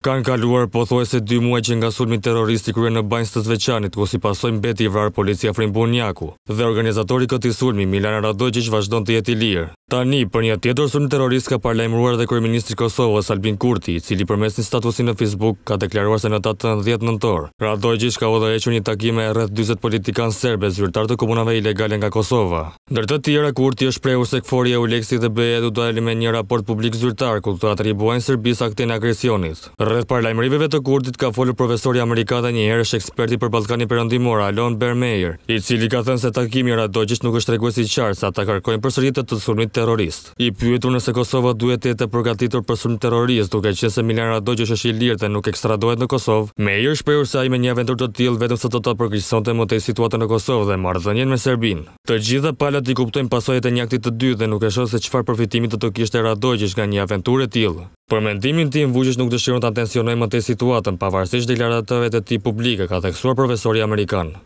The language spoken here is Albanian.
Kanë kaluar pothuajse 2 muaj që nga sulmi terroristi rënë në banjës të Zveçanit, ku si pasojnë mbeti i vrarë policia frimbun Bunjaku dhe organizatori i këtij sulmi Milan Radojić vazhdon të jetë i lirë. Tani, për një tjetër sulm terrorist ka paralajmëruar dhe kryeministri i Kosovës Albin Kurti, i cili përmes një statusin në Facebook ka deklaruar se në datën 10 nëntor, Radojić ka udhëhequr një takim me rreth 40 politikanë serbe zyrtar të komunave ilegale nga Kosova. Ndër të tjera, Kurti është se do dalë me një raport publik zyrtar ku atribuojnë Serbisë aktin agresionit. Rreth par lajmërive të Kurdit ka folur profesori amerikan dhe njëherësh eksperti për Ballkanin Perëndimor Alon Bermeier, i cili ka thënë se takimi radhojish nuk është treguesi i qartë se ata kërkojnë përsëritje të, të sulmit terrorist. I pyetur nëse Kosova duhet të jetë përgatitur për sulm terrorist, duke qenë se Milan Radhojish është i lirë dhe nuk ekstradohet në Kosovë, Meier shprehur se ai me një aventur të tillë vetëm se do të përqësonte më tej situatën në Kosovë dhe marrëdhënien me Serbinë. Të gjitha palët i kuptojnë pasojat e një akti të dytë dhe nuk e shoh se çfarë përfitimi do të, kishte Radhojish nga një aventurë e tillë. Për mendimin tim, Vujqës nuk dëshirën të atensionoj më të situatën, pavarësisht deklaratëve të ti publike, ka theksuar profesori Amerikanë.